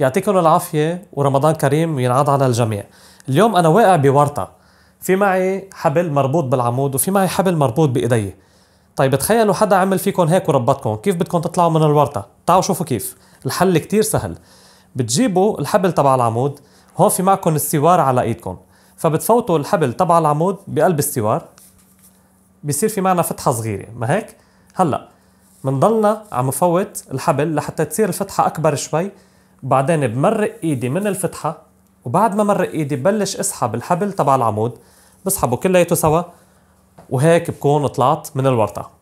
يعطيكم العافية ورمضان كريم وينعاد على الجميع اليوم أنا واقع بورطة في معي حبل مربوط بالعمود وفي معي حبل مربوط بإيدي طيب تخيلوا حدا عمل فيكم هيك وربطكم كيف بدكم تطلعوا من الورطة تعالوا شوفوا كيف الحل كتير سهل بتجيبوا الحبل تبع العمود هون في معكم السوار على ايدكم فبتفوتوا الحبل تبع العمود بقلب السوار بصير في معنا فتحة صغيرة ما هيك؟ هلا بنضلنا عم نفوت الحبل لحتى تصير الفتحة أكبر شوي بعدين بمرق ايدي من الفتحه وبعد ما مرق ايدي ببلش اسحب الحبل تبع العمود بسحبه كلياته سوا وهيك بكون طلعت من الورطه